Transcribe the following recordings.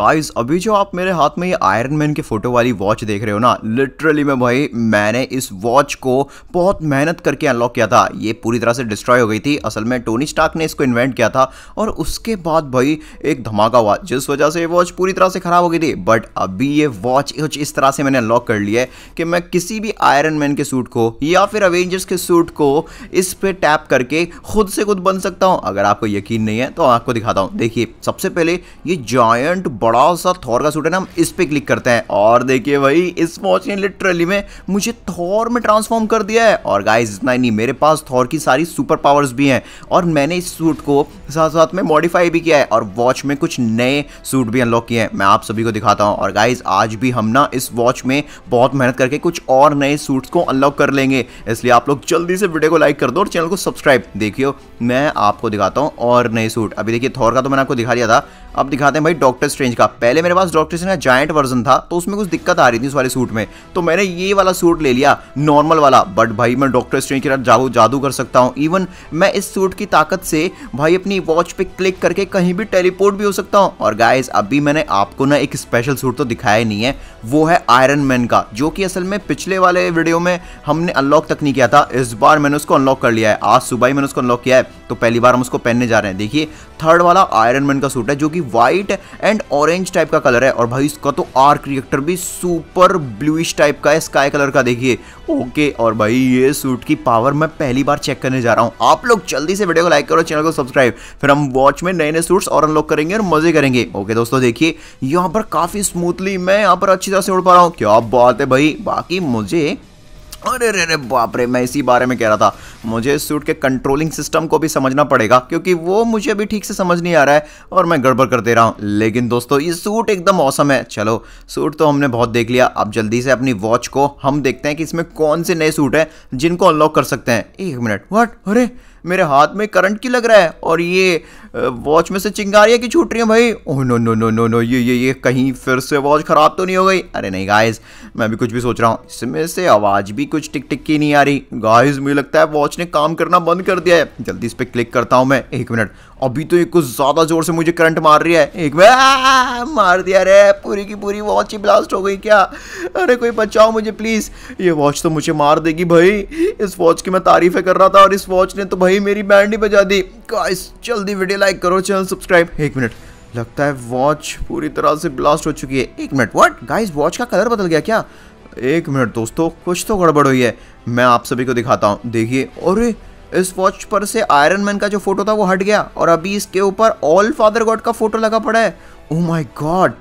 Guys अभी जो आप मेरे हाथ में ये आयरन मैन के फोटो वाली वॉच देख रहे हो ना लिटरली मैं भाई मैंने इस वॉच को बहुत मेहनत करके अनलॉक किया था ये पूरी तरह से डिस्ट्रॉय हो गई थी असल में टोनी स्टार्क ने इसको इन्वेंट किया था और उसके बाद भाई एक धमाका हुआ जिस वजह से ये वॉच पूरी तरह से ख़राब हो गई थी बट अभी ये वॉच कुछ इस तरह से मैंने अनलॉक कर लिया है कि मैं किसी भी आयरन मैन के सूट को या फिर अवेंजर्स के सूट को इस पर टैप करके खुद से खुद बन सकता हूँ अगर आपको यकीन नहीं है तो आपको दिखाता हूँ देखिए सबसे पहले ये जॉयंट बड़ा सा थॉर का सूट है ना हम इस पर क्लिक करते हैं और देखिए भाई इस वॉच ने लिटरली में मुझे थॉर में ट्रांसफॉर्म कर दिया है और गाइज इतना ही नहीं मेरे पास थॉर की सारी सुपर पावर्स भी हैं और मैंने इस सूट को साथ साथ में मॉडिफाई भी किया है और वॉच में कुछ नए सूट भी अनलॉक किए हैं मैं आप सभी को दिखाता हूँ और गाइज आज भी हम ना इस वॉच में बहुत मेहनत करके कुछ और नए सूट्स को अनलॉक कर लेंगे इसलिए आप लोग जल्दी से वीडियो को लाइक कर दो और चैनल को सब्सक्राइब देखियो मैं आपको दिखाता हूँ और नए सूट अभी देखिए थॉर का तो मैंने आपको दिखा दिया था अब दिखाते हैं भाई डॉक्टर स्ट्रेंज रेंज का पहले मेरे पास डॉक्टर सिंह का जॉइंट वर्जन था तो उसमें कुछ दिक्कत आ रही थी उस वाले सूट में तो मैंने ये वाला सूट ले लिया नॉर्मल वाला बट भाई मैं डॉक्टर स्ट्रेंज के साथ जादू जादू कर सकता हूँ इवन मैं इस सूट की ताकत से भाई अपनी वॉच पे क्लिक करके कहीं भी टेलीपोर्ट भी हो सकता हूँ और गाइज अभी मैंने आपको ना एक स्पेशल सूट तो दिखाया नहीं है वो है आयरन मैन का जो कि असल में पिछले वाले वीडियो में हमने अनलॉक तक नहीं किया था इस बार मैंने उसको अनलॉक कर लिया है आज सुबह ही मैंने उसको अनलॉक किया है तो पहली बार हम उसको पहनने जा रहे हैं देखिए थर्ड वाला आयरन मैन का सूट है जो कि वाइट एंड ऑरेंज टाइप का कलर है और भाई इसका तो आर्क रिएक्टर भी सुपर ब्लूइश टाइप का है स्काई कलर का देखिए ओके और भाई ये सूट की पावर मैं पहली बार चेक करने जा रहा हूँ आप लोग जल्दी से वीडियो को लाइक करो चैनल को सब्सक्राइब फिर हम वॉच में नए नए सूट्स और अनलॉक करेंगे और मजे करेंगे ओके दोस्तों देखिए यहाँ पर काफ़ी स्मूथली मैं यहाँ पर अच्छी तरह से उड़ पा रहा हूँ क्या बात है भाई बाकी मुझे अरे अरे अरे बाप रे मैं इसी बारे में कह रहा था मुझे इस सूट के कंट्रोलिंग सिस्टम को भी समझना पड़ेगा क्योंकि वो मुझे अभी ठीक से समझ नहीं आ रहा है और मैं गड़बड़ कर दे रहा हूँ लेकिन दोस्तों ये सूट एकदम मौसम है चलो सूट तो हमने बहुत देख लिया अब जल्दी से अपनी वॉच को हम देखते हैं कि इसमें कौन से नए सूट हैं जिनको अनलॉक कर सकते हैं एक मिनट वट अरे मेरे हाथ में करंट की लग रहा है और ये वॉच में से चिंगारियाँ की छूट रही हैं भाई oh no no no no no ये ये ये कहीं फिर से वॉच ख़राब तो नहीं हो गई अरे नहीं गाइस मैं भी कुछ भी सोच रहा हूँ इसमें से आवाज़ भी कुछ टिक टिक की नहीं आ रही गाइस मुझे लगता है वॉच ने काम करना बंद कर दिया है जल्दी इस पर क्लिक करता हूँ मैं एक मिनट अभी तो ये कुछ ज़्यादा ज़ोर से मुझे करंट मार रही है एक मैं मार दिया अरे पूरी की पूरी वॉच ही ब्लास्ट हो गई क्या अरे कोई बचाओ मुझे प्लीज़ ये वॉच तो मुझे मार देगी भाई इस वॉच की मैं तारीफ़ें कर रहा था और इस वॉच ने तो भाई मेरी बैंड ही बजा दी गाइस जल्दी वीडियो लाइक करो चैनल सब्सक्राइब एक मिनट लगता है वॉच पूरी तरह से ब्लास्ट हो चुकी है एक मिनट व्हाट गाइस वॉच का कलर बदल गया क्या एक मिनट दोस्तों कुछ तो गड़बड़ हुई है मैं आप सभी को दिखाता हूँ देखिए और इस वॉच पर से आयरन मैन का जो फोटो था वो हट गया और अभी इसके ऊपर ऑल फादर गॉड का फोटो लगा पड़ा है ओ माई गॉड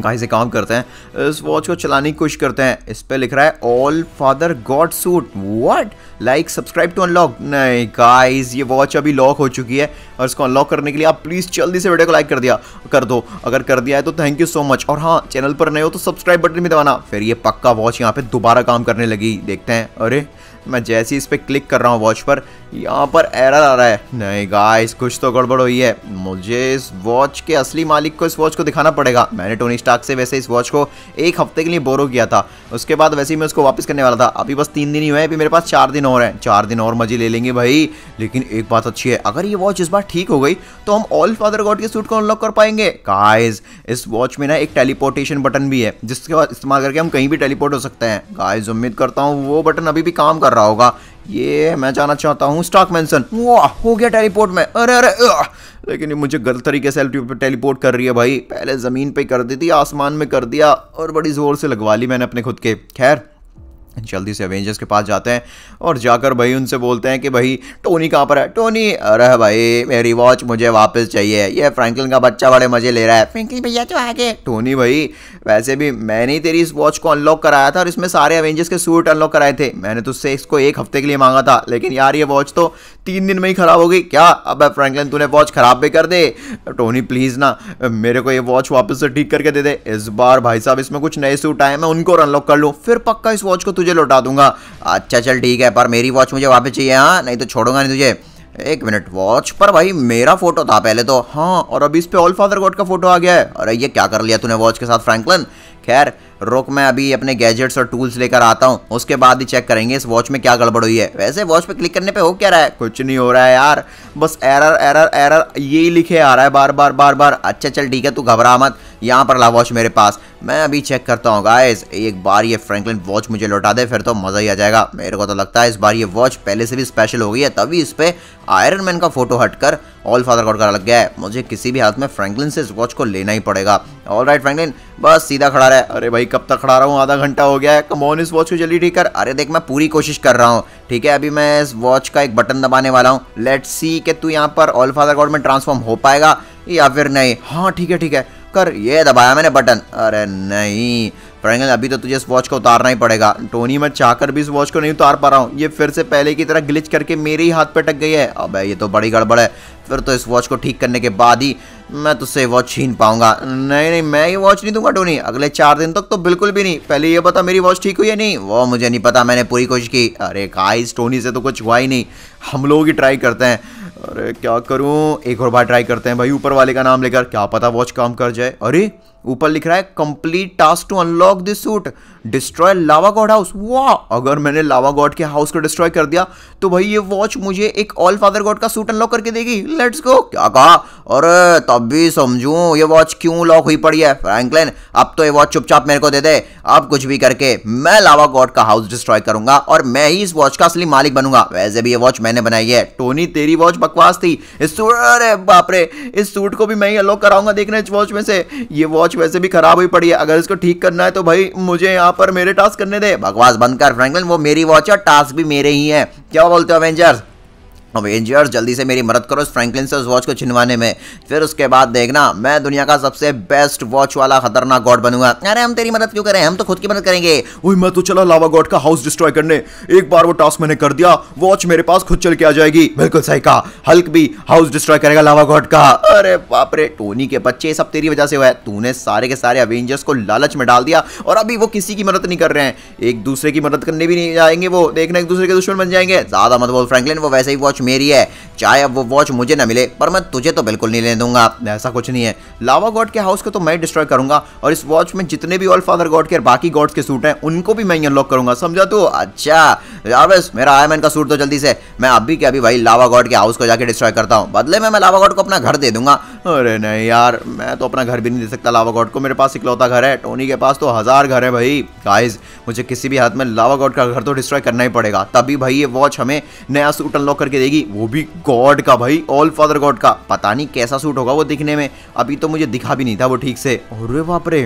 गाय से काम करते हैं इस वॉच को चलाने की कोशिश करते हैं इस पर लिख रहा है all father god suit what like subscribe to unlock नहीं गाइस ये वॉच अभी लॉक हो चुकी है और इसको अनलॉक करने के लिए आप प्लीज़ जल्दी से वीडियो को लाइक कर दिया कर दो अगर कर दिया है तो थैंक यू सो मच और हाँ चैनल पर नए हो तो सब्सक्राइब बटन भी दबाना फिर ये पक्का वॉच यहाँ पर दोबारा काम करने लगी देखते हैं अरे मैं जैसे ही इस पर क्लिक कर रहा हूँ वॉच पर यहाँ पर एरर आ रहा है नहीं गाइस कुछ तो गड़बड़ हुई है मुझे इस वॉच के असली मालिक को इस वॉच को दिखाना पड़ेगा मैंने टोनी स्टार्क से वैसे इस वॉच को एक हफ्ते के लिए बोरो किया था उसके बाद वैसे ही मैं उसको वापस करने वाला था अभी बस तीन दिन ही हुए अभी मेरे पास चार दिन और हैं चार दिन और मजे ले लेंगे भाई लेकिन एक बात अच्छी है अगर ये वॉच इस बार ठीक हो गई तो हम ऑल फादर गॉड के सूट को अनलॉक कर पाएंगे गाइज इस वॉच में ना एक टेलीपोर्टेशन बटन भी है जिसके इस्तेमाल करके हम कहीं भी टेलीपोर्ट हो सकते हैं गाइज उम्मीद करता हूँ वो बटन अभी भी काम कर रहा होगा ये मैं जाना चाहता हूँ स्टॉक मैं हो गया टेलीपोर्ट में अरे अरे लेकिन ये मुझे गलत तरीके से टेलीपोर्ट कर रही है भाई पहले ज़मीन पे कर दी थी आसमान में कर दिया और बड़ी ज़ोर से लगवा ली मैंने अपने खुद के खैर जल्दी से अवेंजर्स के पास जाते हैं और जाकर भाई उनसे बोलते हैं कि भाई टोनी कहाँ पर है टोनी अरे भाई मेरी वॉच मुझे वापस चाहिए ये फ्रैंकलिन का बच्चा बड़े मज़े ले रहा है फ्रैंकलिन भैया तो आगे टोनी भाई वैसे भी मैंने ही तेरी इस वॉच को अनलॉक कराया था और इसमें सारे अवेंजर्स के सूट अनलॉक कराए थे मैंने तो उससे इसको एक हफ्ते के लिए मांगा था लेकिन यार ये वॉच तो तीन दिन में ही ख़राब हो गई क्या अब फ्रैंकलिन तूने वॉच ख़राब भी कर दे टोनी प्लीज़ ना मेरे को ये वॉच वापस से ठीक करके दे दे इस बार भाई साहब इसमें कुछ नए सूट आए मैं उनको अनलॉक कर लूँ फिर पक्का इस वॉच को तुझे लौटा दूंगा अच्छा चल ठीक है पर मेरी वॉच मुझे वापस चाहिए हाँ नहीं तो छोड़ूंगा नहीं तुझे एक मिनट वॉच पर भाई मेरा फोटो था पहले तो हाँ और अभी इस पे ऑल फादर गॉड का फोटो आ गया है अरे ये क्या कर लिया तूने वॉच के साथ फ्रैंकलिन खैर रुक मैं अभी अपने गैजेट्स और टूल्स लेकर आता हूँ उसके बाद ही चेक करेंगे इस वॉच में क्या गड़बड़ हुई है वैसे वॉच पे क्लिक करने पे हो क्या रहा है कुछ नहीं हो रहा है यार बस एरर एरर एरर यही लिखे आ रहा है बार बार बार बार अच्छा चल ठीक है तू घबरा मत यहाँ पर ला वॉच मेरे पास मैं अभी चेक करता हूँ गाइस एक बार ये फ्रैंकलिन वॉच मुझे लौटा दे फिर तो मज़ा ही आ जाएगा मेरे को तो लगता है इस बार ये वॉच पहले से भी स्पेशल हो गई है तभी इस पर आयरन मैन का फोटो हटकर ऑल फादर गॉड का लग गया है मुझे किसी भी हाथ में फ्रैंकलिन से इस वॉच को लेना ही पड़ेगा ऑल राइट फ्रैंकलिन बस सीधा खड़ा रहा है अरे भाई कब तक खड़ा रहा हूँ आधा घंटा हो गया है कमोन इस वॉच को जल्दी ठीक कर अरे देख मैं पूरी कोशिश कर रहा हूँ ठीक है अभी मैं इस वॉच का एक बटन दबाने वाला हूँ लेट सी कि तू यहाँ पर ऑल फादर गॉड में ट्रांसफॉर्म हो पाएगा या फिर नहीं हाँ ठीक है ठीक है कर ये दबाया मैंने बटन अरे नहीं प्राइंगल अभी तो तुझे इस वॉच को उतारना ही पड़ेगा टोनी मैं चाहकर भी इस वॉच को नहीं उतार पा रहा हूँ ये फिर से पहले की तरह ग्लिच करके मेरे ही हाथ पे टक गई है अब ये तो बड़ी गड़बड़ है फिर तो इस वॉच को ठीक करने के बाद ही मैं तुझसे वॉच छीन पाऊंगा नहीं नहीं मैं ये वॉच नहीं दूंगा टोनी अगले चार दिन तक तो बिल्कुल भी नहीं पहले ये पता मेरी वॉच ठीक हुई है नहीं वो मुझे नहीं पता मैंने पूरी कोशिश की अरे इस टोनी से तो कुछ हुआ ही नहीं हम लोग ही ट्राई करते हैं अरे क्या करूँ एक और बार ट्राई करते हैं भाई ऊपर वाले का नाम लेकर क्या पता वॉच काम कर जाए अरे ऊपर लिख रहा है complete task to unlock this suit destroy lava god house वाह अगर मैंने लावा गॉड के हाउस को डिस्ट्रॉय कर दिया तो भाई ये वॉच मुझे एक ऑल फादर गॉड का सूट अनलॉक करके देगी लेट्स गो क्या कहा और तब भी समझू ये वॉच क्यों लॉक हुई पड़ी है फ्रैंकलिन अब तो ये वॉच चुपचाप मेरे को दे दे अब कुछ भी करके मैं लावा गॉड का हाउस डिस्ट्रॉय करूंगा और मैं ही इस वॉच का असली मालिक बनूंगा वैसे भी ये वॉच मैंने बनाई है टोनी तेरी वॉच बकवास थी इस सूट अरे बाप इस सूट को भी मैं ही अनलॉक कराऊंगा देखने इस वॉच में से ये वॉच वॉच वैसे भी खराब हुई पड़ी है अगर इसको ठीक करना है तो भाई मुझे यहाँ पर मेरे टास्क करने दे बकवास बंद कर फ्रैंकलिन वो मेरी वॉच है टास्क भी मेरे ही है क्या बोलते हो अवेंजर्स अवेंजर्स जल्दी से मेरी मदद करो इस फ्रैंकलिन से उस वॉच को छिनवाने में फिर उसके बाद देखना मैं दुनिया का सबसे बेस्ट वॉच वाला खतरनाक गॉड बनूंगा अरे हम तेरी मदद क्यों करें हम तो खुद की मदद करेंगे वही मैं तो चला लावा गॉड का हाउस डिस्ट्रॉय करने एक बार वो टास्क मैंने कर दिया वॉच मेरे पास खुद चल के आ जाएगी बिल्कुल सही कहा हल्क भी हाउस डिस्ट्रॉय करेगा लावा गॉड का अरे बाप रे टोनी के बच्चे सब तेरी वजह से हुआ है तूने सारे के सारे अवेंजर्स को लालच में डाल दिया और अभी वो किसी की मदद नहीं कर रहे हैं एक दूसरे की मदद करने भी नहीं जाएंगे वो देखना एक दूसरे के दुश्मन बन जाएंगे ज्यादा मत बोल फ्रैंकलिन वो वैसे ही वॉच मेरी है चाहे अब वो वॉच मुझे ना मिले पर मैं तुझे तो बिल्कुल नहीं लेने दूंगा ऐसा कुछ नहीं है लावा गॉड के हाउस को तो मैं डिस्ट्रॉय करूंगा और इस वॉच में जितने भी ऑल फादर गॉड के बाकी गॉड्स के सूट हैं उनको भी मैं अनलॉक करूंगा समझा तू अच्छा हाँ बस मेरा आयमैन का सूट तो जल्दी से मैं अभी के अभी भाई लावा गॉड के हाउस को जाकर डिस्ट्रॉय करता हूँ बदले में मैं लावा गॉड को अपना घर दे दूंगा अरे नहीं यार मैं तो अपना घर भी नहीं दे सकता लावा गॉड को मेरे पास इकलौता घर है टोनी के पास तो हज़ार घर है भाई गाइज मुझे किसी भी हाथ में लावा गॉड का घर तो डिस्ट्रॉय करना ही पड़ेगा तभी भाई ये वॉच हमें नया सूट अनलॉक करके देगी मिलेगी वो भी गॉड का भाई ऑल फादर गॉड का पता नहीं कैसा सूट होगा वो दिखने में अभी तो मुझे दिखा भी नहीं था वो ठीक से और वे रे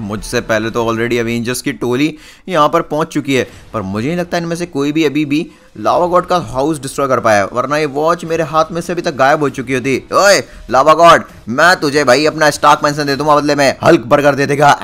मुझसे पहले तो ऑलरेडी अवेंजर्स की टोली यहाँ पर पहुँच चुकी है पर मुझे नहीं लगता इनमें से कोई भी अभी भी लावा गॉड का हाउस डिस्ट्रॉय कर पाया वरना ये वॉच मेरे हाथ में से अभी तक गायब हो चुकी होती ओए लावा गॉड मैं तुझे भाई अपना स्टॉक मेंशन दे दूंगा बदले में हल्क बर्गर दे देगा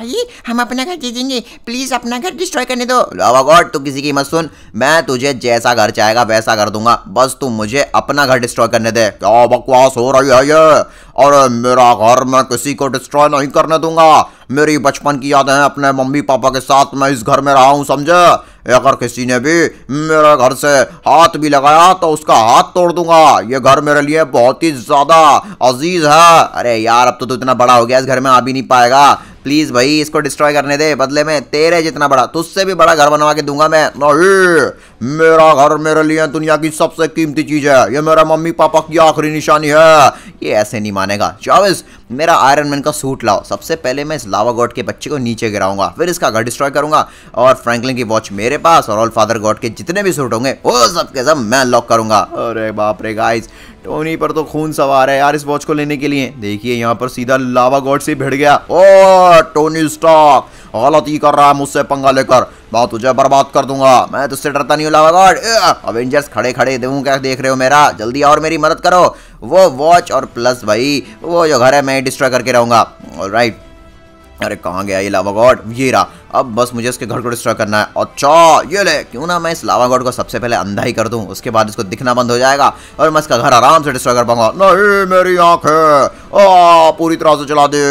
हम अपना घर दे देंगे प्लीज़ अपना घर डिस्ट्रॉय करने दो लावा गॉड तू किसी की मत सुन मैं तुझे जैसा घर चाहेगा वैसा कर दूंगा बस तू मुझे अपना घर डिस्ट्रॉय करने दे क्या बकवास हो रही है ये और मेरा घर मैं किसी को डिस्ट्रॉय नहीं करने दूंगा मेरी बचपन की यादें हैं अपने मम्मी पापा के साथ मैं इस घर में रहा हूँ समझे अगर किसी ने भी मेरे घर से हाथ भी लगाया तो उसका हाथ तोड़ दूंगा ये घर मेरे लिए बहुत ही ज़्यादा अजीज़ है अरे यार अब तो तू इतना बड़ा हो गया इस घर में आ भी नहीं पाएगा प्लीज़ भाई इसको डिस्ट्रॉय करने दे बदले में तेरे जितना बड़ा तुझसे भी बड़ा घर बनवा के दूंगा मैं मेरा घर मेरे लिए दुनिया की सबसे कीमती चीज है ये मेरा मम्मी पापा की आखिरी निशानी है ये ऐसे नहीं मानेगा चाविस मेरा आयरन मैन का सूट लाओ सबसे पहले मैं इस लावा गॉड के बच्चे को नीचे गिराऊंगा फिर इसका घर डिस्ट्रॉय करूंगा और फ्रैंकलिन की वॉच मेरे पास और ऑल फादर गॉड के जितने भी सूट होंगे वो सब के सब मैं अनलॉक करूंगा अरे बाप रे गाइस टोनी पर तो खून सवार है यार इस वॉच को लेने के लिए देखिए यहाँ पर सीधा लावा गॉड से भिड़ गया ओ टोनी स्टॉक गलत ही कर रहा है मुझसे पंगा लेकर मैं तुझे बर्बाद कर दूंगा मैं तुझसे डरता नहीं हूँ गॉड अवेंजर्स खड़े खड़े दूँ क्या देख रहे हो मेरा जल्दी और मेरी मदद करो वो वॉच और प्लस भाई वो जो घर है मैं डिस्ट्रॉय करके रहूँगा राइट अरे कहाँ गया ये लावा गॉड ये रहा अब बस मुझे इसके घर को डिस्ट्रॉय करना है अच्छा ये ले क्यों ना मैं इस लावा गॉड को सबसे पहले अंधा ही कर दूं उसके बाद इसको दिखना बंद हो जाएगा और मैं इसका घर आराम से डिस्ट्रॉय कर पाऊंगा नहीं मेरी आंखें पूरी तरह से चला दे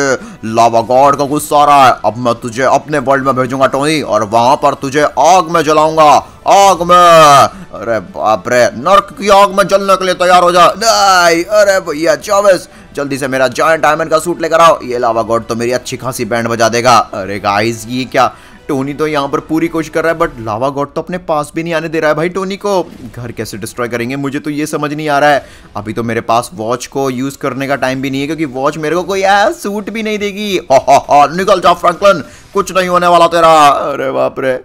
लावा गॉड का गुस्सा आ रहा है अब मैं तुझे अपने वर्ल्ड में भेजूंगा टोनी और वहां पर तुझे आग में जलाऊंगा आग में अरे बाप रे नर्क की आग में जलने के लिए तैयार हो जा नहीं अरे भैया चौबीस जल्दी से मेरा जॉइंट डायमंड का सूट लेकर आओ ये लावा गॉड तो मेरी अच्छी खासी बैंड बजा देगा अरे गाइज ये क्या टोनी तो यहाँ पर पूरी कोशिश कर रहा है बट लावा गॉड तो अपने पास भी नहीं आने दे रहा है भाई टोनी को घर कैसे डिस्ट्रॉय करेंगे मुझे तो ये समझ नहीं आ रहा है अभी तो मेरे पास वॉच को यूज करने का टाइम भी नहीं है क्योंकि वॉच मेरे को कोई है सूट भी नहीं देगी हा निकल जाओ फ्रैंकलन कुछ नहीं होने वाला तेरा अरे बाप रे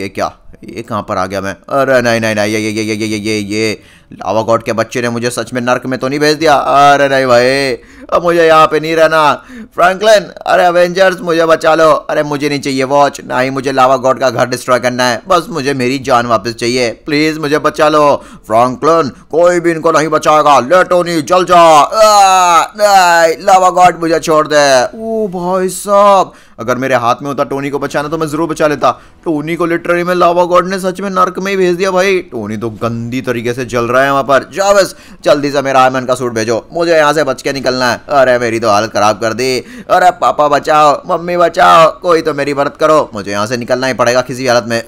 ये क्या ये कहाँ पर आ गया मैं अरे नहीं नहीं नहीं ये ये ये ये ये ये ये लावा गॉड के बच्चे ने मुझे सच में नर्क में तो नहीं भेज दिया अरे नहीं भाई अब मुझे यहाँ पे नहीं रहना फ्रैंकलिन अरे अवेंजर्स मुझे बचा लो अरे मुझे नहीं चाहिए वॉच ना ही मुझे लावा गॉड का घर डिस्ट्रॉय करना है बस मुझे मेरी जान वापस चाहिए प्लीज़ मुझे बचा लो फ्रैंकलिन कोई भी इनको नहीं बचाएगा नहीं जल जा लावा गॉड मुझे छोड़ दे ओ भाई साहब अगर मेरे हाथ में होता टोनी को बचाना तो मैं ज़रूर बचा लेता टोनी को लिटरली में लावा गॉड ने सच में नर्क में ही भेज दिया भाई टोनी तो गंदी तरीके से जल रहा है वहाँ पर जाओ बस जल्दी से मेरा आयमन का सूट भेजो मुझे यहाँ से बच के निकलना है अरे मेरी तो हालत ख़राब कर दी अरे पापा बचाओ मम्मी बचाओ कोई तो मेरी मदद करो मुझे यहाँ से निकलना ही पड़ेगा किसी हालत में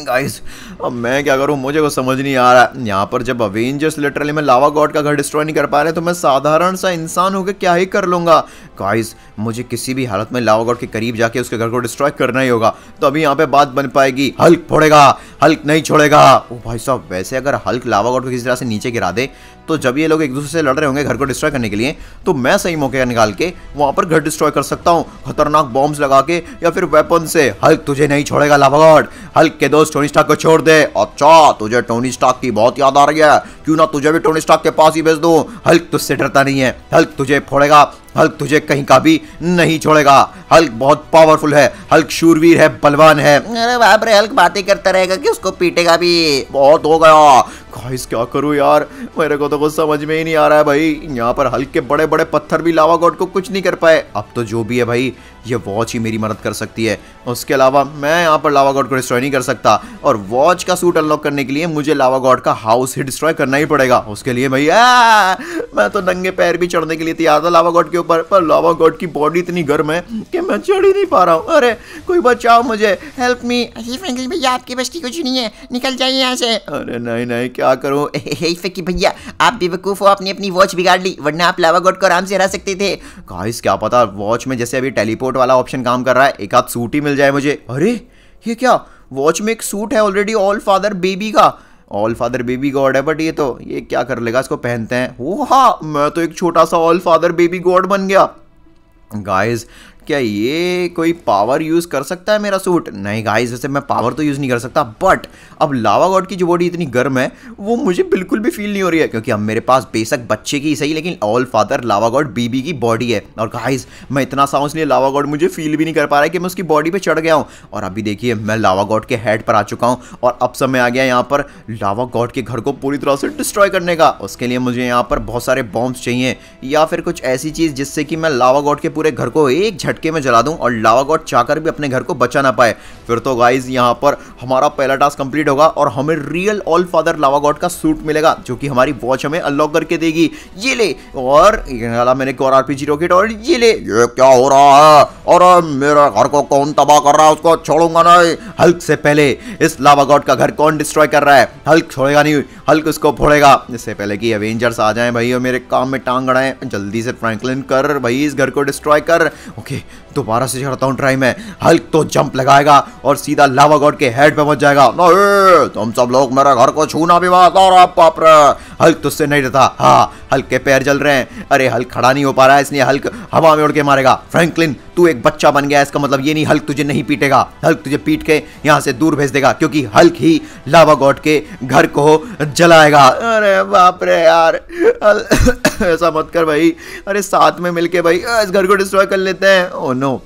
गाइस अब मैं क्या करूं मुझे कुछ समझ नहीं आ रहा है यहाँ पर जब अवेंजर्स लिटरली मैं लावा गॉड का घर डिस्ट्रॉय नहीं कर पा रहे तो मैं साधारण सा इंसान होकर क्या ही कर लूंगा गाइस मुझे किसी भी हालत में लावा गॉड के करीब जाके उसके घर को डिस्ट्रॉय करना ही होगा तो अभी यहाँ पे बात बन पाएगी हल्क फोड़ेगा हल्क नहीं छोड़ेगा ओ भाई साहब वैसे अगर हल्क लावा गॉड को किसी तरह से नीचे गिरा दे तो जब ये लोग एक दूसरे से लड़ रहे होंगे घर को डिस्ट्रॉय करने के लिए तो मैं सही मौके निकाल के वहां पर घर डिस्ट्रॉय कर सकता हूँ खतरनाक बॉम्ब लगा के या फिर वेपन से हल्क तुझे नहीं छोड़ेगा लाभागॉड हल्क के दोस्त टोनी स्टाक को छोड़ दे अच्छा तुझे टोनी स्टाक की बहुत याद आ रही है क्यों ना तुझे भी टोनी स्टाक के पास ही भेज दो हल्क तुझसे डरता नहीं है हल्क तुझे फोड़ेगा हल्क तुझे कहीं का भी नहीं छोड़ेगा हल्क बहुत पावरफुल है हल्क शूरवीर है बलवान है अरे बाप रे हल्क बातें करता रहेगा कि उसको पीटेगा भी बहुत हो गया गाइस क्या करूं यार मेरे को तो कुछ समझ में ही नहीं आ रहा है भाई यहाँ पर हल्के बड़े बड़े पत्थर भी लावा गॉड को कुछ नहीं कर पाए अब तो जो भी है भाई ये वॉच ही मेरी मदद कर सकती है उसके अलावा मैं यहाँ पर लावा गॉड को डिस्ट्रॉय नहीं कर सकता और वॉच का सूट अनलॉक करने के लिए मुझे लावा गॉड का हाउस ही डिस्ट्रॉय करना ही पड़ेगा उसके लिए भैया मैं तो नंगे पैर भी चढ़ने के लिए तैयार था लावा गॉड के ऊपर पर लावा गॉड की बॉडी इतनी गर्म है कि मैं चढ़ ही नहीं पा रहा हूँ अरे कोई बचाओ मुझे हेल्प मी अजीफ अंकल भैया आपकी बस्ती कुछ नहीं है निकल जाइए यहाँ से अरे नहीं नहीं क्या करूँ फकी भैया आप बेवकूफ़ हो आपने अपनी वॉच बिगाड़ ली वरना आप लावा गॉड को आराम से हरा सकते थे गाइस क्या पता वॉच में जैसे अभी टेलीपोर्ट कोट वाला ऑप्शन काम कर रहा है एक आध सूट ही मिल जाए मुझे अरे ये क्या वॉच में एक सूट है ऑलरेडी ऑल फादर बेबी का ऑल फादर बेबी गॉड है बट ये तो ये क्या कर लेगा इसको पहनते हैं वो हाँ मैं तो एक छोटा सा ऑल फादर बेबी गॉड बन गया गाइस क्या ये कोई पावर यूज़ कर सकता है मेरा सूट नहीं गाइस वैसे मैं पावर तो यूज़ नहीं कर सकता बट अब लावा गॉड की जो बॉडी इतनी गर्म है वो मुझे बिल्कुल भी फील नहीं हो रही है क्योंकि अब मेरे पास बेशक बच्चे की सही लेकिन all father lava god baby की बॉडी है और गाइस मैं इतना साउंड इसलिए लावा गॉड मुझे फील भी नहीं कर पा रहा है कि मैं उसकी बॉडी पर चढ़ गया हूँ और अभी देखिए मैं लावा गॉड के हेड पर आ चुका हूँ और अब समय आ गया यहाँ पर लावा गॉड के घर को पूरी तरह से डिस्ट्रॉय करने का उसके लिए मुझे यहाँ पर बहुत सारे बॉम्ब्स चाहिए या फिर कुछ ऐसी चीज़ जिससे कि मैं लावा गॉड के पूरे घर को एक झटके में जला दूं और लावा गॉड चाकर भी अपने घर को बचा ना पाए फिर तो गाइज यहाँ पर हमारा पहला टास्क कंप्लीट होगा और हमें real all father lava god का सूट मिलेगा जो कि हमारी वॉच हमें अनलॉक करके देगी ये ले और मैंने एक और आरपीजी रॉकेट और ये ले ये क्या हो रहा है और मेरा घर को कौन तबाह कर रहा है उसको छोड़ूंगा नहीं हल्क से पहले इस लावा गॉड का घर कौन डिस्ट्रॉय कर रहा है हल्क छोड़ेगा नहीं हल्क उसको फोड़ेगा इससे पहले कि एवेंजर्स आ जाएं भाई और मेरे काम में टांग अड़ाए जल्दी से फ्रैंकलिन कर भाई इस घर को डिस्ट्रॉय कर ओके दोबारा से करता हूँ ट्राई में हल्क तो जंप लगाएगा और सीधा लावा गॉड के हेड पे पहुंच जाएगा तुम सब लोग मेरा घर को छूना भी मत और आप पाप हल्क तुझसे तो नहीं रहता हाँ हल्क के पैर जल रहे हैं अरे हल्क खड़ा नहीं हो पा रहा है इसलिए हल्क हवा में उड़ के मारेगा फ्रैंकलिन तू एक बच्चा बन गया इसका मतलब ये नहीं हल्क तुझे नहीं पीटेगा हल्क तुझे पीट के यहाँ से दूर भेज देगा क्योंकि हल्क ही लावा गॉड के घर को चला आएगा अरे बाप रे यार ऐसा मत कर भाई अरे साथ में मिलके भाई इस घर को डिस्ट्रॉय कर लेते हैं ओ oh नो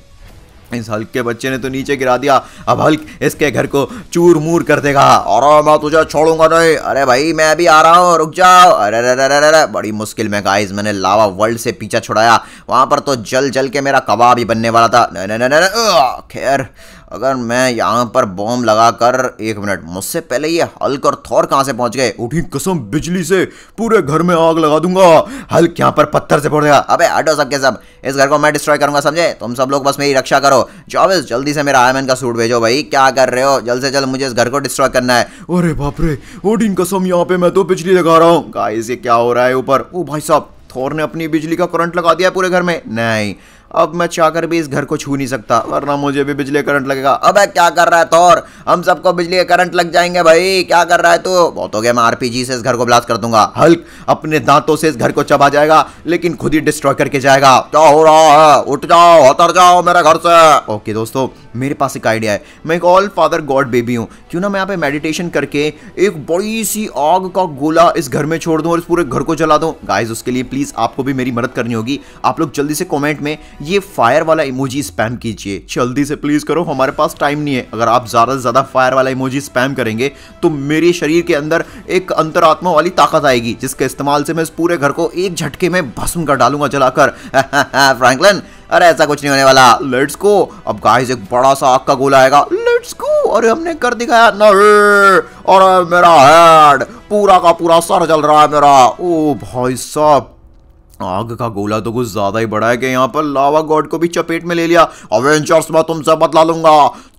इस हल्क के बच्चे ने तो नीचे गिरा दिया अब हल्क इसके घर को चूर मूर कर देगा और मैं तुझे छोड़ूंगा नहीं अरे भाई मैं अभी आ रहा हूँ रुक जाओ अरे रे रे रे रे रे। बड़ी मुश्किल में गाइस मैंने लावा वर्ल्ड से पीछा छुड़ाया वहाँ पर तो जल जल के मेरा कबाब ही बनने वाला था खैर अगर मैं यहाँ पर बॉम्ब लगाकर एक मिनट मुझसे पहले ये हल्क और थौर कहाँ से पहुँच गए उठी कसम बिजली से पूरे घर में आग लगा दूंगा हल्क यहाँ पर पत्थर से पड़ेगा अबे हटो के सब इस घर को मैं डिस्ट्रॉय करूँगा समझे तुम सब लोग बस मेरी रक्षा करो चौबीस जल्दी से मेरा आयमन का सूट भेजो भाई क्या कर रहे हो जल्द से जल्द मुझे इस घर को डिस्ट्रॉय करना है अरे बाप रे कसम यहाँ पे मैं तो बिजली लगा रहा हूँ गाइस ये क्या हो रहा है ऊपर ओ भाई साहब थोर ने अपनी बिजली का करंट लगा दिया पूरे घर में नहीं अब मैं चाहकर भी इस घर को छू नहीं सकता वरना मुझे भी बिजली करंट लगेगा अब क्या कर रहा है थौर हम सबको बिजली के करंट लग जाएंगे भाई क्या कर रहा है तू तो? बहुत हो गया मैं आरपीजी से इस घर को ब्लास्ट कर दूंगा हल्क अपने दांतों से इस घर को चबा जाएगा लेकिन खुद ही डिस्ट्रॉय करके जाएगा क्या हो रहा है उठ जाओ उतर जाओ मेरे घर से ओके दोस्तों मेरे पास एक आइडिया है मैं एक ऑल फादर गॉड बेबी हूँ क्यों ना मैं यहाँ पे मेडिटेशन करके एक बड़ी सी आग का गोला इस घर में छोड़ दूँ और इस पूरे घर को जला दूँ गाइज उसके लिए प्लीज़ आपको भी मेरी मदद करनी होगी आप लोग जल्दी से कॉमेंट में ये फायर वाला इमोजी स्पैम कीजिए जल्दी से प्लीज़ करो हमारे पास टाइम नहीं है अगर आप ज़्यादा से ज़्यादा फायर वाला इमोजी स्पैम करेंगे तो मेरे शरीर के अंदर एक अंतरात्मा वाली ताकत आएगी जिसके इस्तेमाल से मैं इस पूरे घर को एक झटके में भस्म कर डालूंगा जलाकर फ्रैंकलिन अरे ऐसा कुछ नहीं होने वाला लेट्स गो अब गाइस एक बड़ा सा आग का गोला आएगा लेट्स गो अरे हमने कर दिखाया ना और मेरा हेड पूरा का पूरा सर जल रहा है मेरा ओ भाई साहब आग का गोला तो कुछ ज्यादा ही बड़ा है कि यहाँ पर लावा गॉड को भी चपेट में ले लिया अवेंचर्स मैं तुमसे बदला लूंगा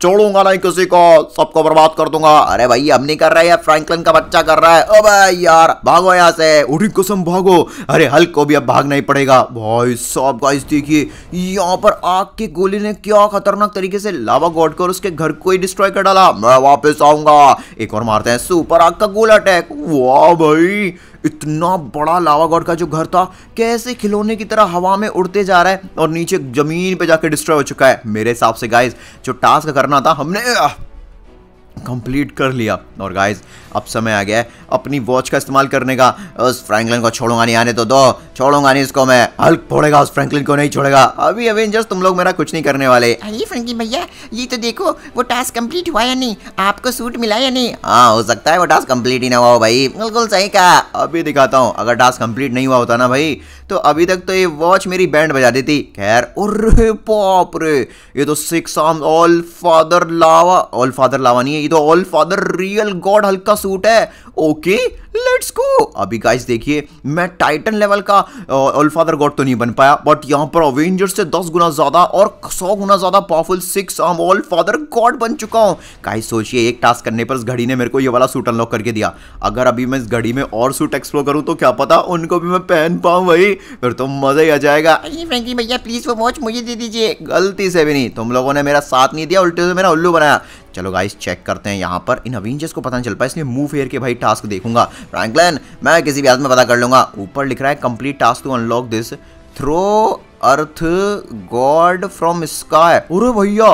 छोड़ूंगा नहीं किसी को सबको बर्बाद कर दूंगा अरे भाई हम नहीं कर रहे हैं फ्रैंकलिन का बच्चा कर रहा है अब यार भागो यहाँ से उठी कुसुम भागो अरे हल्क को भी अब भागना ही पड़ेगा भाई सब गाइस देखिए यहाँ पर आग के गोली ने क्या खतरनाक तरीके से लावा गॉड को और उसके घर को ही डिस्ट्रॉय कर डाला मैं वापस आऊंगा एक और मारते हैं सुपर आग का गोला अटैक वाह भाई इतना बड़ा लावा गॉड का जो घर था कैसे खिलौने की तरह हवा में उड़ते जा रहा है और नीचे ज़मीन पर जाकर डिस्ट्रॉय हो चुका है मेरे हिसाब से गाइस जो टास्क करना था हमने कंप्लीट कर लिया और गाइस अब समय आ गया है अपनी वॉच का इस्तेमाल करने का उस फ्रैंकलिन को छोड़ूंगा नहीं आने तो दो छोड़ूंगा नहीं इसको मैं हल्क फोड़ेगा उस फ्रैंकलिन को नहीं छोड़ेगा अभी अवेंजर्स तुम लोग मेरा कुछ नहीं करने वाले अरे फ्रैंकलिन भैया ये तो देखो वो टास्क कंप्लीट हुआ या नहीं आपको सूट मिला या नहीं हाँ हो सकता है वो टास्क कम्प्लीट ही ना हुआ हो भाई बिल्कुल सही कहा अभी दिखाता हूँ अगर टास्क कम्प्लीट नहीं हुआ होता ना भाई तो अभी तक तो ये वॉच मेरी बैंड बजा देती खैर उर्रे पॉप रे ये तो six all father lava all father lava नहीं है ये तो ऑल फादर रियल गॉड हल्का सूट है ओके लेट्स गो अभी गाइस देखिए मैं टाइटन लेवल का अल्फादर गॉड तो नहीं बन पाया बट यहाँ पर अवेंजर से 10 गुना ज़्यादा और 100 गुना ज़्यादा powerful six arm all father god बन चुका हूँ गाइस सोचिए एक टास्क करने पर इस घड़ी ने मेरे को ये वाला सूट अनलॉक करके दिया अगर अभी मैं इस घड़ी में और सूट एक्सप्लोर करूँ तो क्या पता उनको भी मैं पहन पाऊँ भाई फिर तो मज़ा ही आ जाएगा फ्रेंकी भैया प्लीज़ वो वॉच मुझे दे दीजिए गलती से भी नहीं तुम लोगों ने मेरा साथ नहीं दिया उल्टे से मेरा उल्लू बनाया चलो गाइस चेक करते हैं यहाँ पर इन अवेंजर्स को पता नहीं चल पाया इसने मूव फेयर के भाई टास्क देखूंगा फ्रैंकलिन मैं किसी भी हाथ में पता कर लूंगा ऊपर लिख रहा है complete task to unlock this throw earth god from sky अरे भैया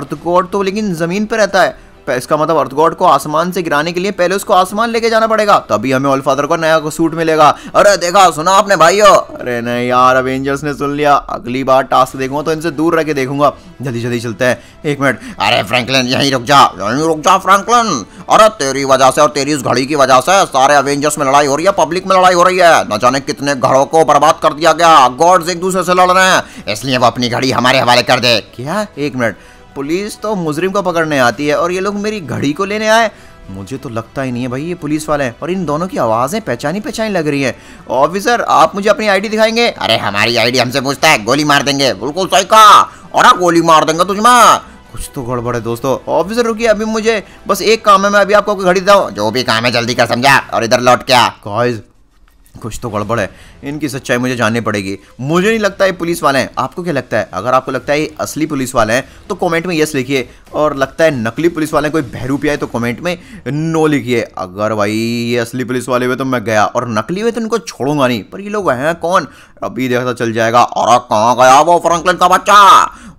अर्थ गॉड तो लेकिन जमीन पर रहता है इसका मतलब अर्थ गॉड को आसमान से गिराने के लिए पहले उसको आसमान लेके जाना पड़ेगा तभी हमें ऑल फादर को नया सूट मिलेगा अरे देखा सुना आपने भाइयों अरे नहीं यार अवेंजर्स ने सुन लिया अगली बार टास्क देखूंगा तो इनसे दूर रह के देखूंगा जल्दी जल्दी चलते हैं एक मिनट अरे फ्रैंकलिन यहीं रुक जा यहीं रुक जा फ्रैंकलिन अरे तेरी वजह से और तेरी उस घड़ी की वजह से सारे अवेंजर्स में लड़ाई हो रही है पब्लिक में लड़ाई हो रही है न जाने कितने घरों को बर्बाद कर दिया गया गॉड्स एक दूसरे से लड़ रहे हैं इसलिए वो अपनी घड़ी हमारे हवाले कर दे क्या एक मिनट पुलिस तो मुजरिम को पकड़ने आती है और ये लोग मेरी घड़ी को लेने आए मुझे तो लगता ही नहीं है भाई ये पुलिस वाले हैं और इन दोनों की आवाज़ें पहचानी पहचानी लग रही है ऑफिसर आप मुझे अपनी आईडी दिखाएंगे अरे हमारी आईडी हमसे पूछता है गोली मार देंगे बिल्कुल सही कहा और गोली मार देंगे माँ कुछ तो गड़बड़ है दोस्तों ऑफिसर रुकिए अभी मुझे बस एक काम है मैं अभी आपको घड़ी दिखाऊँ जो भी काम है जल्दी का समझा और इधर लौट क्या कुछ तो गड़बड़ है इनकी सच्चाई मुझे जाननी पड़ेगी मुझे नहीं लगता ये पुलिस वाले हैं आपको क्या लगता है अगर आपको लगता है ये असली पुलिस वाले हैं तो कमेंट में यस लिखिए और लगता है नकली पुलिस वाले कोई पिया है तो कमेंट में नो लिखिए अगर भाई ये असली पुलिस वाले हुए तो मैं गया और नकली हुए तो इनको छोड़ूंगा नहीं पर ये लोग हैं कौन अभी देखता तो चल जाएगा और कहाँ गया वो फ्रैंकलिन का बच्चा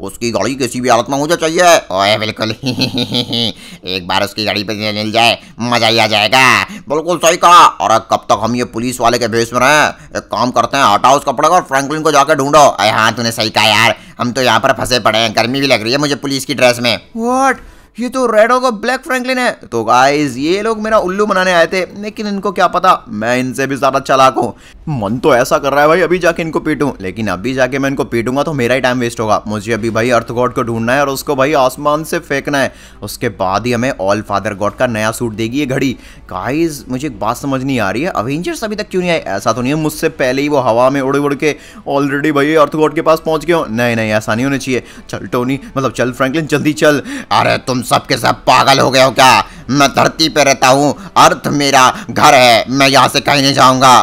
उसकी गाड़ी किसी भी हालत में मुझे चाहिए ओए बिल्कुल एक बार उसकी गाड़ी पर मिल जाए मजा ही आ जाएगा बिल्कुल सही कहा और कब तक हम ये पुलिस वाले के भेस में रहें एक काम करते हैं हटाओ उसका पड़ेगा और फ्रैंकलिन को जाकर ढूंढो अरे हाँ तूने सही कहा यार हम तो यहाँ पर फंसे पड़े हैं गर्मी भी लग रही है मुझे पुलिस की ड्रेस में वॉट ये तो रेडो का ब्लैक फ्रैंकलिन है तो गाइज ये लोग मेरा उल्लू बनाने आए थे लेकिन इनको क्या पता मैं इनसे भी ज्यादा चलाक हूँ मन तो ऐसा कर रहा है भाई अभी जाके इनको पीटूं लेकिन अभी जाके मैं इनको पीटूंगा तो मेरा ही टाइम वेस्ट होगा मुझे अभी भाई अर्थ गॉड को ढूंढना है और उसको भाई आसमान से फेंकना है उसके बाद ही हमें ऑल फादर गॉड का नया सूट देगी ये घड़ी गाइज मुझे एक बात समझ नहीं आ रही है अवेंजर्स अभी तक क्यों नहीं आए ऐसा तो नहीं है मुझसे पहले ही वो हवा में उड़ उड़ के ऑलरेडी भाई अर्थ गॉड के पास पहुंच गए हो नहीं नहीं ऐसा नहीं होना चाहिए चल टोनी मतलब चल फ्रेंकलिन जल्दी चल अरे तुम सबके सब पागल हो गए हो क्या मैं धरती पे रहता हूँ अर्थ मेरा घर है मैं यहाँ से कहीं नहीं जाऊँगा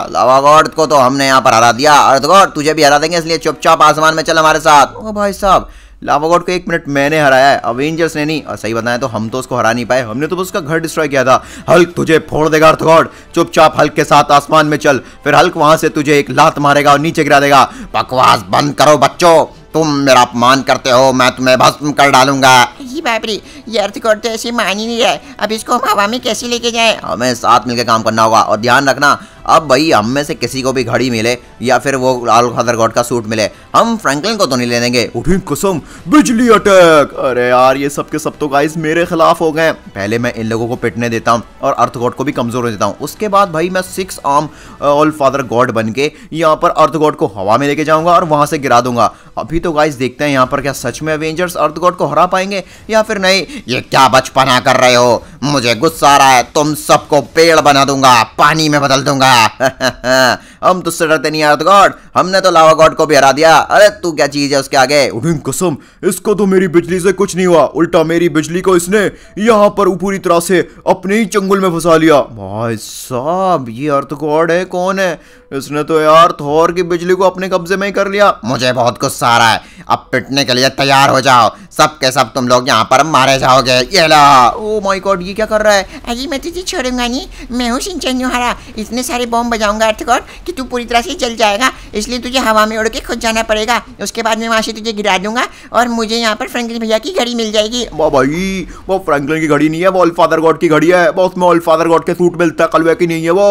अर्थ को तो हमने यहाँ पर हरा दिया अर्थ को तुझे भी हरा देंगे इसलिए चुपचाप आसमान में चल हमारे साथ ओ भाई साहब लावागॉड को एक मिनट मैंने हराया है अवेंजर्स ने नहीं और सही बताया तो हम तो उसको हरा नहीं पाए हमने तो उसका घर डिस्ट्रॉय किया था हल्क तुझे फोड़ देगा अर्थगॉड चुपचाप हल्क के साथ आसमान में चल फिर हल्क वहाँ से तुझे एक लात मारेगा और नीचे गिरा देगा बकवास बंद करो बच्चों तुम मेरा अपमान करते हो मैं तुम्हें भस्म कर डालूंगा जी बाबरी ये अर्थकोट तो ऐसी मान ही नहीं रहा अब इसको हम हवा में कैसे लेके जाए हमें साथ मिलकर काम करना होगा और ध्यान रखना अब भाई हम में से किसी को भी घड़ी मिले या फिर वो लाल फादर गॉड का सूट मिले हम फ्रैंकलिन को तो नहीं ले देंगे कसम बिजली अटैक अरे यार ये सबके सब तो गाइस मेरे खिलाफ हो गए पहले मैं इन लोगों को पिटने देता हूँ और अर्थ गॉड को भी कमजोर हो देता हूँ उसके बाद भाई मैं six arm all father god बन के यहाँ पर अर्थ गॉड को हवा में लेके जाऊंगा और वहां से गिरा दूंगा अभी तो गाइस देखते हैं यहाँ पर क्या सच में अवेंजर्स अर्थ गॉड को हरा पाएंगे या फिर नहीं ये क्या बचपना कर रहे हो मुझे गुस्सा आ रहा है तुम सबको पेड़ बना दूंगा पानी में बदल दूंगा 啊！हम तुझसे डरते नहीं अर्थ तो गॉड हमने तो लावा गॉड को भी हरा दिया अरे तू क्या चीज है उसके आगे कसम इसको तो मेरी बिजली से कुछ नहीं हुआ उल्टा मेरी बिजली को इसने यहाँ पर पूरी तरह से अपने ही चंगुल में फंसा लिया भाई साहब ये अर्थ गॉड है कौन है इसने तो यार थोर की बिजली को अपने कब्जे में ही कर लिया मुझे बहुत गुस्सा आ रहा है अब पिटने के लिए तैयार हो जाओ सब के सब तुम लोग यहाँ पर मारे जाओगे ये ला ओ माय गॉड ये क्या कर रहा है अजी मैं तुझे छोड़ूंगा नहीं मैं हूँ सिंचन हरा इतने सारे बॉम्ब बजाऊंगा अर्थ गॉड कि तू पूरी तरह से जल जाएगा इसलिए तुझे हवा में उड़ के खुद जाना पड़ेगा उसके बाद मैं वहाँ से तुझे गिरा दूंगा और मुझे यहाँ पर फ्रैंकलिन भैया की घड़ी मिल जाएगी वो भाई वो फ्रैंकलिन की घड़ी नहीं है वो ऑल फादर गॉड की घड़ी है वो उसमें ऑल फादर गॉड के सूट मिलता है कलवे की नहीं है वो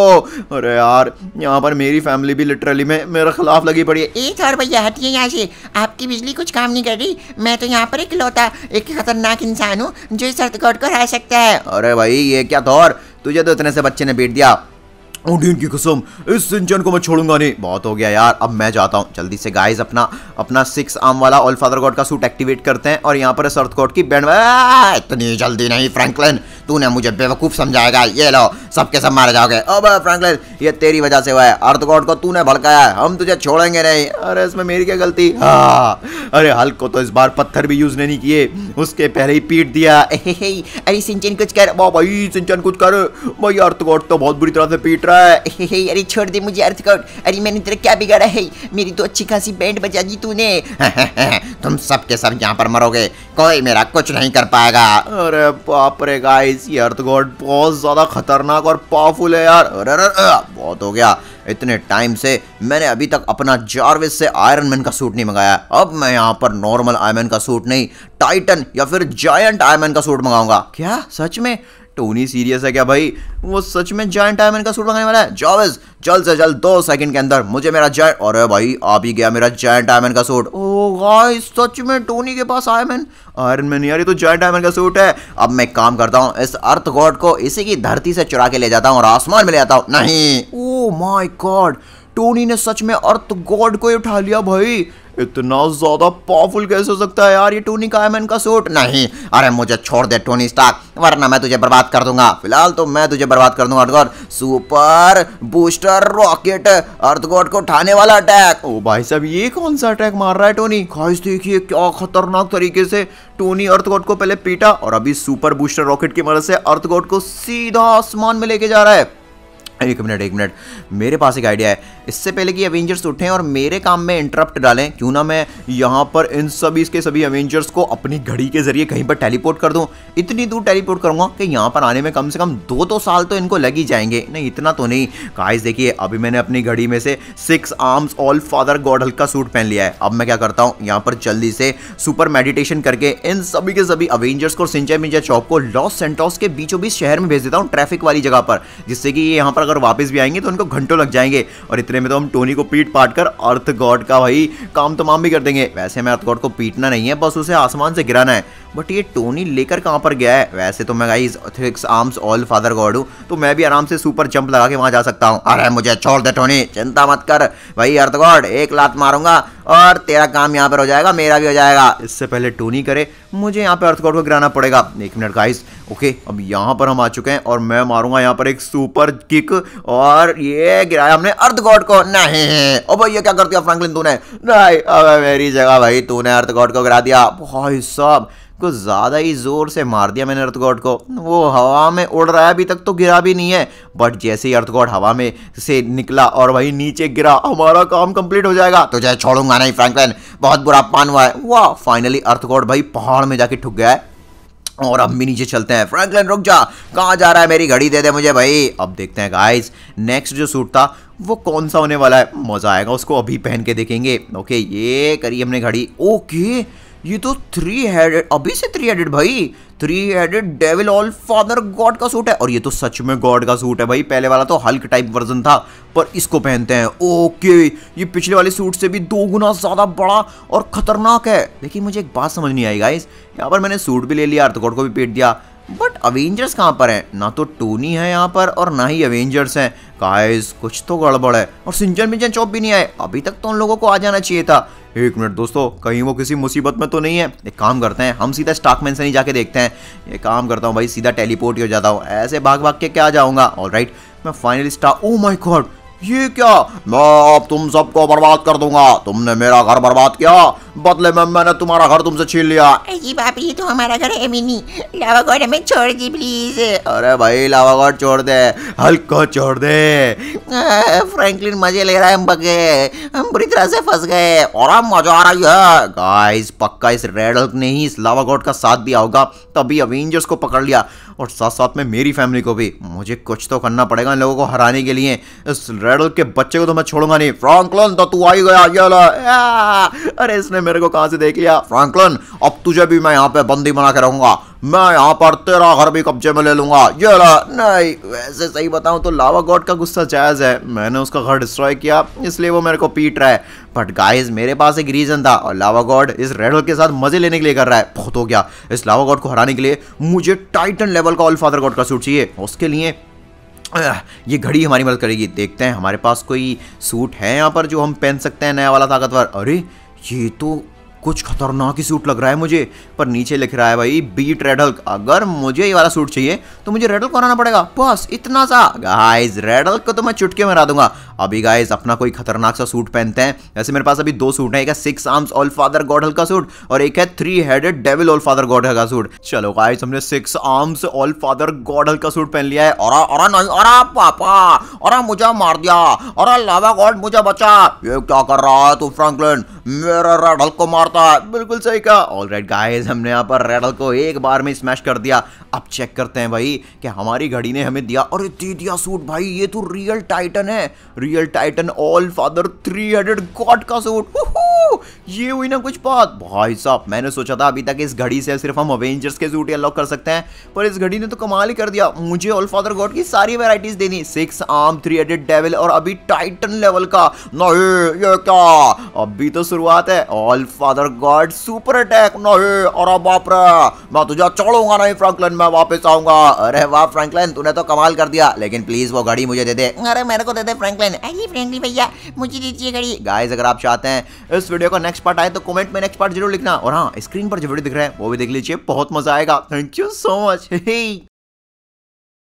अरे यार यहाँ पर मेरी फैमिली भी लिटरली में मेरे खिलाफ लगी पड़ी है एक और भैया हटिए यहाँ से आपकी बिजली कुछ काम नहीं कर रही मैं तो यहाँ पर एक लौता एक खतरनाक इंसान हूँ जो इस गॉड को हरा सकता है अरे भाई ये क्या थौर तुझे तो इतने से बच्चे ने पीट दिया ओडीन की कसम इस सिंचन को मैं छोड़ूंगा नहीं बहुत हो गया यार अब मैं जाता हूँ जल्दी से गाइस अपना अपना सिक्स आर्म वाला ऑल फादर गॉड का सूट एक्टिवेट करते हैं और यहाँ पर सर्थ गॉड की बैंड इतनी जल्दी नहीं फ्रैंकलिन तूने मुझे बेवकूफ़ समझाएगा ये लो सबके सब मारे जाओगे अब फ्रैंकलिन ये तेरी वजह से हुआ है अर्थ गॉड को तूने भड़काया है हम तुझे छोड़ेंगे नहीं अरे इसमें मेरी क्या गलती हाँ। अरे हल्क को तो इस बार पत्थर भी यूज नहीं किए उसके पहले ही पीट दिया अरे सिंचन कुछ कर भाई सिंचन कुछ कर भाई अर्थ गॉड तो बहुत बुरी तरह से पीट अरे छोड़ दे मुझे अर्थकाउट अरे मैंने तेरा क्या बिगाड़ा है मेरी तो अच्छी खासी बैंड बजा दी तूने तुम सब के सब यहाँ पर मरोगे कोई मेरा कुछ नहीं कर पाएगा अरे बाप रे गाइस ये बहुत ज़्यादा खतरनाक और पावरफुल है यार अरे अरे बहुत हो गया इतने टाइम से मैंने अभी तक अपना जारविस से आयरन मैन का सूट नहीं मंगाया अब मैं यहाँ पर नॉर्मल आयरन का सूट नहीं टाइटन या फिर जायंट आयरन का सूट मंगाऊंगा क्या सच में टोनी सीरियस है क्या भाई वो सच में जॉइंट डायमंड का सूट मंगाने वाला है जॉवेज जल्द से जल्द दो सेकंड के अंदर मुझे मेरा जॉइंट और भाई आप ही गया मेरा जॉइंट डायमंड का सूट ओ गाइस सच में टोनी के पास आया मैन आयरन मैन यार ये तो जॉइंट डायमंड का सूट है अब मैं काम करता हूँ इस अर्थ गॉड को इसी की धरती से चुरा के ले जाता हूँ और आसमान में ले जाता हूँ नहीं ओ माई गॉड टोनी ने सच में अर्थ गॉड को उठा लिया भाई इतना ज्यादा पावरफुल कैसे हो सकता है यार ये टोनी का कायमैन का सूट नहीं अरे मुझे छोड़ दे टोनी स्टार्क वरना मैं तुझे बर्बाद कर दूंगा फिलहाल तो मैं तुझे बर्बाद कर दूंगा earth god super booster rocket earth god को उठाने वाला अटैक ओ भाई साहब ये कौन सा अटैक मार रहा है टोनी खाइस देखिए क्या खतरनाक तरीके से टोनी अर्थगोड को पहले पीटा और अभी सुपर बूस्टर रॉकेट की मदद से अर्थगोड को सीधा आसमान में लेके जा रहा है एक मिनट एक मिनट मेरे पास एक आइडिया है इससे पहले कि अवेंजर्स उठें और मेरे काम में इंटरप्ट डालें क्यों ना मैं यहाँ पर इन सभी के सभी अवेंजर्स को अपनी घड़ी के जरिए कहीं पर टेलीपोर्ट कर दूँ इतनी दूर टेलीपोर्ट करूँगा कि यहाँ पर आने में कम से कम दो दो साल तो इनको लग ही जाएंगे नहीं इतना तो नहीं काज देखिए अभी मैंने अपनी घड़ी में से six arms all father god हल्का सूट पहन लिया है अब मैं क्या करता हूँ यहाँ पर जल्दी से सुपर मेडिटेशन करके इन सभी के सभी अवेंजर्स को सिंचाई मिंजा चौक को लॉस सेंटोस के बीचों बीच शहर में भेज देता हूँ ट्रैफिक वाली जगह पर जिससे कि ये यहाँ पर अगर वापस भी आएंगे तो उनको घंटों लग जाएंगे और इतने मुकाबले में तो हम टोनी को पीट पाट कर अर्थ गॉड का भाई काम तमाम भी कर देंगे वैसे मैं अर्थ गॉड को पीटना नहीं है बस उसे आसमान से गिराना है बट ये टोनी लेकर कहाँ पर गया है वैसे तो मैं guys six arms all father god हूँ तो मैं भी आराम से सुपर जंप लगा के वहाँ जा सकता हूँ अरे मुझे छोड़ दे टोनी चिंता मत कर भाई अर्थ गॉड एक लात मारूंगा और तेरा काम यहाँ पर हो जाएगा मेरा भी हो जाएगा इससे पहले टोनी करे मुझे यहाँ पे अर्थ गॉड को गिराना पड़ेगा एक मिनट गाइस ओके अब यहाँ पर हम आ चुके हैं और मैं मारूंगा यहाँ पर एक सुपर किक और ये गिराया हमने अर्थ गॉड को नहीं अब ये क्या कर दिया फ्रैंकलिन तूने नहीं अब मेरी जगह भाई तूने अर्थ गॉड को गिरा दिया भाई साहब कुछ ज़्यादा ही ज़ोर से मार दिया मैंने अर्थगॉड को वो हवा में उड़ रहा है अभी तक तो गिरा भी नहीं है बट जैसे ही अर्थगॉड हवा में से निकला और वही नीचे गिरा हमारा काम कंप्लीट हो जाएगा तुझे छोड़ूंगा नहीं फ्रैंकलिन बहुत बुरा पान हुआ है वाह फाइनली अर्थगॉड भाई पहाड़ में जाके ठुक गया है और अब भी नीचे चलते हैं फ्रैंकलिन रुक जा कहाँ जा रहा है मेरी घड़ी दे दे मुझे भाई अब देखते हैं गाइस नेक्स्ट जो सूट था वो कौन सा होने वाला है मज़ा आएगा उसको अभी पहन के देखेंगे ओके ये करी हमने घड़ी ओके ये तो थ्री हेडेड अभी से थ्री हेडेड भाई three headed devil all father god का सूट है और ये तो सच में गॉड का सूट है भाई पहले वाला तो हल्क टाइप वर्जन था पर इसको पहनते हैं ओके ये पिछले वाले सूट से भी दो गुना ज़्यादा बड़ा और खतरनाक है लेकिन मुझे एक बात समझ नहीं आई गाइस यहाँ पर मैंने सूट भी ले लिया गॉड को भी पेट दिया बट अवेंजर्स कहाँ पर हैं ना तो टोनी है यहाँ पर और ना ही अवेंजर्स हैं गाइस कुछ तो गड़बड़ है और सिंचन मिंजन चौप भी नहीं आए अभी तक तो उन लोगों को आ जाना चाहिए था एक मिनट दोस्तों कहीं वो किसी मुसीबत में तो नहीं है एक काम करते हैं हम सीधा स्टॉकमैन से नहीं जाके देखते हैं ये काम करता हूँ भाई सीधा टेलीपोर्ट ही हो जाता हूँ ऐसे भाग भाग के क्या जाऊँगा ऑल राइट मैं फाइनली स्टा ओ माई गॉड ये क्या मैं अब तुम सबको बर्बाद कर दूंगा तुमने मेरा घर बर्बाद किया बदले में मैंने तुम्हारा घर तुमसे छीन लिया जी बाप ये तो हमारा घर है मिनी लावागढ़ हमें छोड़ दी प्लीज अरे भाई लावागढ़ छोड़ दे हल्का छोड़ दे फ्रैंकलिन मजे ले रहा है हम बगे हम बुरी तरह से फंस गए और हम मजा आ रही है गाइस पक्का इस रेडल ने ही इस लावागढ़ का साथ दिया होगा तभी अवेंजर्स को पकड़ लिया और साथ साथ में मेरी फैमिली को भी मुझे कुछ तो करना पड़ेगा इन लोगों को हराने के लिए इस रेडल के बच्चे को तो मैं छोड़ूंगा नहीं फ्रैंकलन तो तू आई गया ये अरे इसने मेरे को कहा से देख लिया फ्रैंकलन अब तुझे भी मैं यहाँ पे बंदी बना के रहूंगा मैं यहाँ पर तेरा घर भी कब्जे में ले लूंगा ये नहीं वैसे सही बताऊँ तो लावा गॉड का गुस्सा जायज़ है मैंने उसका घर डिस्ट्रॉय किया इसलिए वो मेरे को पीट रहा है बट गाइज मेरे पास एक रीज़न था और लावा गॉड इस रेड के साथ मज़े लेने के लिए कर रहा है बहुत हो गया इस लावा गॉड को हराने के लिए मुझे टाइटन लेवल का ऑल फादर गॉड का सूट चाहिए उसके लिए ये घड़ी हमारी मदद करेगी देखते हैं हमारे पास कोई सूट है यहाँ पर जो हम पहन सकते हैं नया वाला ताकतवर अरे ये तो कुछ खतरनाक ही सूट लग रहा है मुझे पर नीचे लिख रहा है भाई बीट रेडल अगर मुझे ये वाला सूट चाहिए तो मुझे रेडल को हराना पड़ेगा बस इतना सा गाइस रेडल को तो मैं चुटके में हरा दूंगा अभी गाइस अपना कोई खतरनाक सा सूट पहनते हैं वैसे मेरे पास अभी दो सूट है एक है six arms all father god का सूट और एक है three headed devil all father god का सूट चलो गाइस हमने six arms all father god का सूट पहन लिया है और और नहीं और पापा और मुझे मार दिया और लावा गॉड मुझे बचा ये क्या कर रहा है तू फ्रैंकलिन मेरा रेडल को मारता बात बिल्कुल सही कहा ऑल राइट गाइज हमने यहाँ पर रेडल को एक बार में स्मैश कर दिया अब चेक करते हैं भाई कि हमारी घड़ी ने हमें दिया और दे दिया सूट भाई ये तो रियल टाइटन है real titan all father three hundred god का सूट ये हुई ना कुछ बात भाई साहब मैंने सोचा था अभी तक इस घड़ी से सिर्फ हम अवेंजर्स के जूटे अनलॉक कर सकते हैं पर इस घड़ी ने तो कमाल ही कर दिया मुझे ऑल फादर गॉड की सारी वेराइटीज दे दी six arm three headed devil और अभी टाइटन लेवल का नहीं ये क्या अभी तो शुरुआत है all father god super attack नहीं और बाप रे मैं तुझे चढ़ूंगा नहीं फ्रैंकलिन मैं वापस आऊंगा अरे वाह फ्रैंकलिन तूने तो कमाल कर दिया लेकिन प्लीज वो घड़ी मुझे दे दे अरे मेरे को दे दे फ्रैंकलिन अरे फ्रैंकलिन भैया मुझे दीजिए घड़ी गाइस अगर आप चाहते हैं इस वीडियो का नेक्स्ट पार्ट आए तो कमेंट में नेक्स्ट पार्ट जरूर लिखना और हाँ स्क्रीन पर जो वीडियो दिख रहा है वो भी देख लीजिए बहुत मजा आएगा थैंक यू सो मच